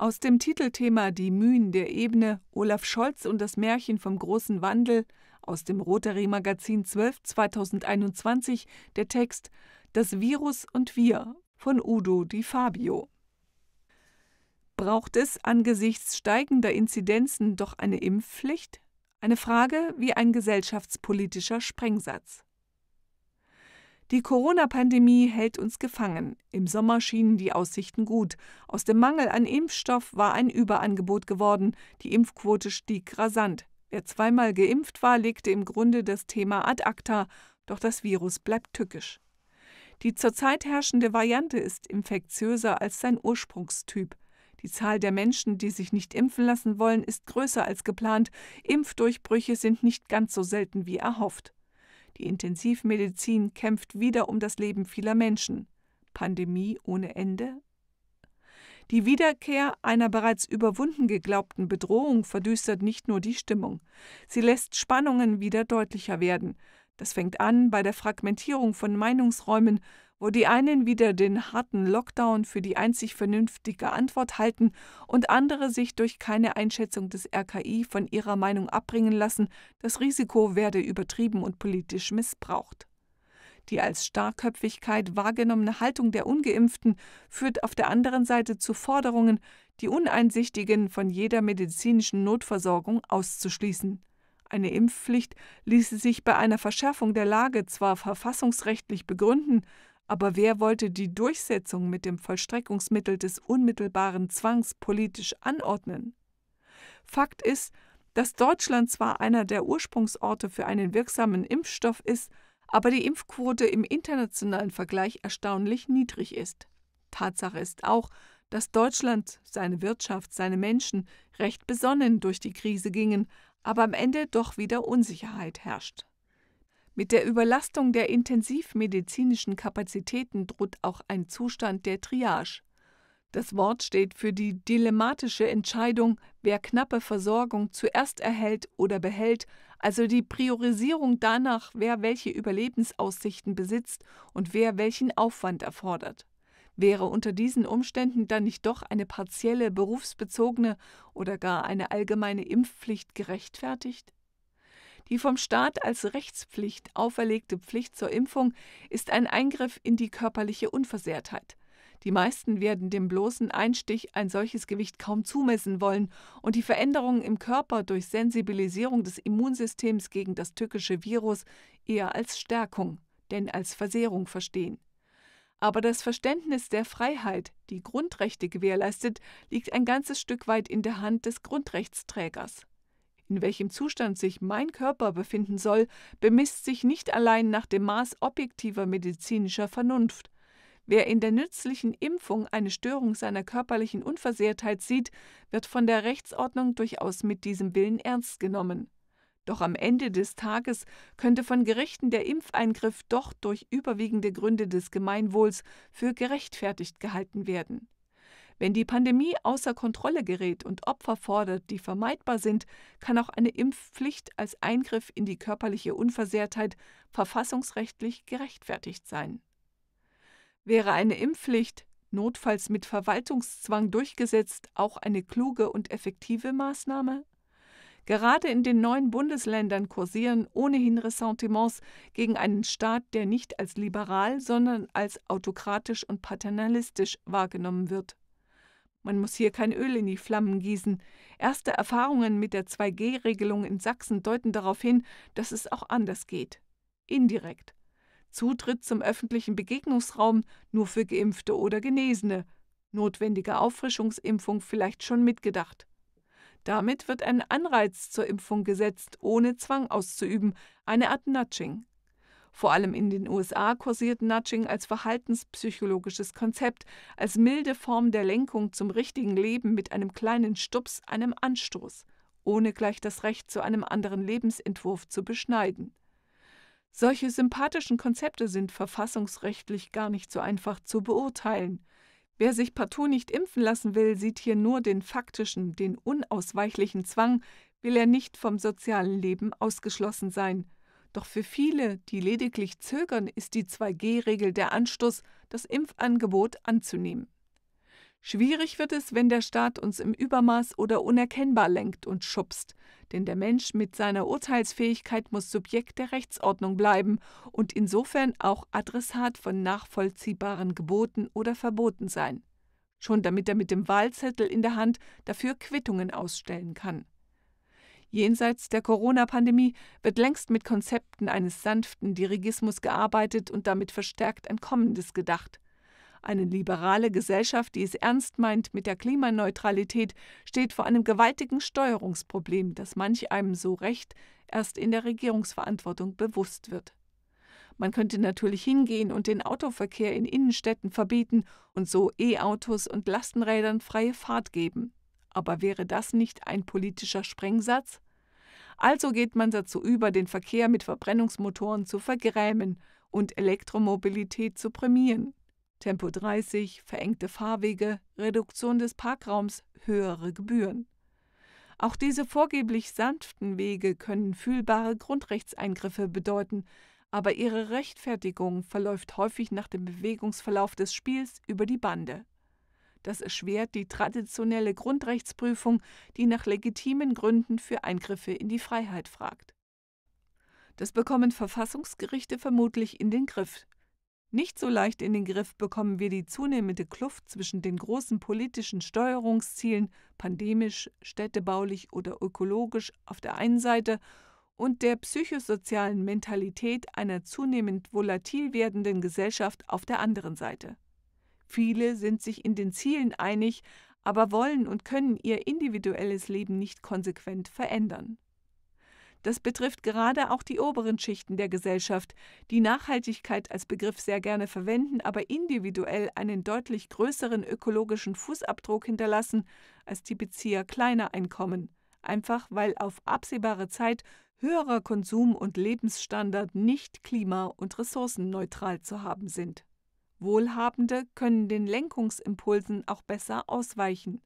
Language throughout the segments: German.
Aus dem Titelthema Die Mühen der Ebene, Olaf Scholz und das Märchen vom großen Wandel, aus dem Rotary Magazin 12 2021, der Text Das Virus und wir von Udo Di Fabio. Braucht es angesichts steigender Inzidenzen doch eine Impfpflicht? Eine Frage wie ein gesellschaftspolitischer Sprengsatz. Die Corona-Pandemie hält uns gefangen. Im Sommer schienen die Aussichten gut. Aus dem Mangel an Impfstoff war ein Überangebot geworden. Die Impfquote stieg rasant. Wer zweimal geimpft war, legte im Grunde das Thema ad acta. Doch das Virus bleibt tückisch. Die zurzeit herrschende Variante ist infektiöser als sein Ursprungstyp. Die Zahl der Menschen, die sich nicht impfen lassen wollen, ist größer als geplant. Impfdurchbrüche sind nicht ganz so selten wie erhofft. Die Intensivmedizin kämpft wieder um das Leben vieler Menschen. Pandemie ohne Ende? Die Wiederkehr einer bereits überwunden geglaubten Bedrohung verdüstert nicht nur die Stimmung, sie lässt Spannungen wieder deutlicher werden. Das fängt an bei der Fragmentierung von Meinungsräumen, wo die einen wieder den harten Lockdown für die einzig vernünftige Antwort halten und andere sich durch keine Einschätzung des RKI von ihrer Meinung abbringen lassen, das Risiko werde übertrieben und politisch missbraucht. Die als Starrköpfigkeit wahrgenommene Haltung der ungeimpften führt auf der anderen Seite zu Forderungen, die Uneinsichtigen von jeder medizinischen Notversorgung auszuschließen. Eine Impfpflicht ließe sich bei einer Verschärfung der Lage zwar verfassungsrechtlich begründen, aber wer wollte die Durchsetzung mit dem Vollstreckungsmittel des unmittelbaren Zwangs politisch anordnen? Fakt ist, dass Deutschland zwar einer der Ursprungsorte für einen wirksamen Impfstoff ist, aber die Impfquote im internationalen Vergleich erstaunlich niedrig ist. Tatsache ist auch, dass Deutschland, seine Wirtschaft, seine Menschen recht besonnen durch die Krise gingen, aber am Ende doch wieder Unsicherheit herrscht. Mit der Überlastung der intensivmedizinischen Kapazitäten droht auch ein Zustand der Triage. Das Wort steht für die dilematische Entscheidung, wer knappe Versorgung zuerst erhält oder behält, also die Priorisierung danach, wer welche Überlebensaussichten besitzt und wer welchen Aufwand erfordert. Wäre unter diesen Umständen dann nicht doch eine partielle berufsbezogene oder gar eine allgemeine Impfpflicht gerechtfertigt? Die vom Staat als Rechtspflicht auferlegte Pflicht zur Impfung ist ein Eingriff in die körperliche Unversehrtheit. Die meisten werden dem bloßen Einstich ein solches Gewicht kaum zumessen wollen und die Veränderungen im Körper durch Sensibilisierung des Immunsystems gegen das tückische Virus eher als Stärkung, denn als Versehrung verstehen. Aber das Verständnis der Freiheit, die Grundrechte gewährleistet, liegt ein ganzes Stück weit in der Hand des Grundrechtsträgers in welchem Zustand sich mein Körper befinden soll, bemisst sich nicht allein nach dem Maß objektiver medizinischer Vernunft. Wer in der nützlichen Impfung eine Störung seiner körperlichen Unversehrtheit sieht, wird von der Rechtsordnung durchaus mit diesem Willen ernst genommen. Doch am Ende des Tages könnte von Gerichten der Impfeingriff doch durch überwiegende Gründe des Gemeinwohls für gerechtfertigt gehalten werden. Wenn die Pandemie außer Kontrolle gerät und Opfer fordert, die vermeidbar sind, kann auch eine Impfpflicht als Eingriff in die körperliche Unversehrtheit verfassungsrechtlich gerechtfertigt sein. Wäre eine Impfpflicht, notfalls mit Verwaltungszwang durchgesetzt, auch eine kluge und effektive Maßnahme? Gerade in den neuen Bundesländern kursieren ohnehin Ressentiments gegen einen Staat, der nicht als liberal, sondern als autokratisch und paternalistisch wahrgenommen wird. Man muss hier kein Öl in die Flammen gießen. Erste Erfahrungen mit der 2G-Regelung in Sachsen deuten darauf hin, dass es auch anders geht. Indirekt. Zutritt zum öffentlichen Begegnungsraum nur für Geimpfte oder Genesene. Notwendige Auffrischungsimpfung vielleicht schon mitgedacht. Damit wird ein Anreiz zur Impfung gesetzt, ohne Zwang auszuüben, eine Art Nudging. Vor allem in den USA kursiert Nudging als verhaltenspsychologisches Konzept, als milde Form der Lenkung zum richtigen Leben mit einem kleinen Stups, einem Anstoß, ohne gleich das Recht zu einem anderen Lebensentwurf zu beschneiden. Solche sympathischen Konzepte sind verfassungsrechtlich gar nicht so einfach zu beurteilen. Wer sich partout nicht impfen lassen will, sieht hier nur den faktischen, den unausweichlichen Zwang, will er nicht vom sozialen Leben ausgeschlossen sein. Doch für viele, die lediglich zögern, ist die 2G-Regel der Anstoß, das Impfangebot anzunehmen. Schwierig wird es, wenn der Staat uns im Übermaß oder unerkennbar lenkt und schubst, denn der Mensch mit seiner Urteilsfähigkeit muss Subjekt der Rechtsordnung bleiben und insofern auch Adressat von nachvollziehbaren Geboten oder Verboten sein. Schon damit er mit dem Wahlzettel in der Hand dafür Quittungen ausstellen kann. Jenseits der Corona-Pandemie wird längst mit Konzepten eines sanften Dirigismus gearbeitet und damit verstärkt ein Kommendes gedacht. Eine liberale Gesellschaft, die es ernst meint mit der Klimaneutralität, steht vor einem gewaltigen Steuerungsproblem, das manch einem so recht erst in der Regierungsverantwortung bewusst wird. Man könnte natürlich hingehen und den Autoverkehr in Innenstädten verbieten und so E-Autos und Lastenrädern freie Fahrt geben. Aber wäre das nicht ein politischer Sprengsatz? Also geht man dazu über, den Verkehr mit Verbrennungsmotoren zu vergrämen und Elektromobilität zu prämieren. Tempo 30, verengte Fahrwege, Reduktion des Parkraums, höhere Gebühren. Auch diese vorgeblich sanften Wege können fühlbare Grundrechtseingriffe bedeuten, aber ihre Rechtfertigung verläuft häufig nach dem Bewegungsverlauf des Spiels über die Bande. Das erschwert die traditionelle Grundrechtsprüfung, die nach legitimen Gründen für Eingriffe in die Freiheit fragt. Das bekommen Verfassungsgerichte vermutlich in den Griff. Nicht so leicht in den Griff bekommen wir die zunehmende Kluft zwischen den großen politischen Steuerungszielen, pandemisch, städtebaulich oder ökologisch auf der einen Seite und der psychosozialen Mentalität einer zunehmend volatil werdenden Gesellschaft auf der anderen Seite. Viele sind sich in den Zielen einig, aber wollen und können ihr individuelles Leben nicht konsequent verändern. Das betrifft gerade auch die oberen Schichten der Gesellschaft, die Nachhaltigkeit als Begriff sehr gerne verwenden, aber individuell einen deutlich größeren ökologischen Fußabdruck hinterlassen als die Bezieher kleiner Einkommen, einfach weil auf absehbare Zeit höherer Konsum und Lebensstandard nicht klima- und ressourcenneutral zu haben sind. Wohlhabende können den Lenkungsimpulsen auch besser ausweichen.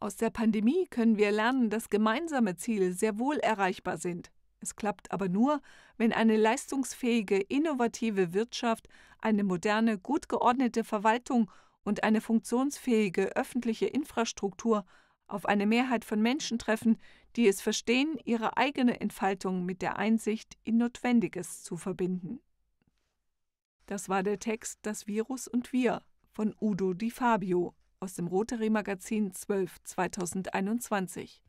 Aus der Pandemie können wir lernen, dass gemeinsame Ziele sehr wohl erreichbar sind. Es klappt aber nur, wenn eine leistungsfähige, innovative Wirtschaft, eine moderne, gut geordnete Verwaltung und eine funktionsfähige öffentliche Infrastruktur auf eine Mehrheit von Menschen treffen, die es verstehen, ihre eigene Entfaltung mit der Einsicht in Notwendiges zu verbinden. Das war der Text Das Virus und wir von Udo Di Fabio aus dem Rotary Magazin 12 2021.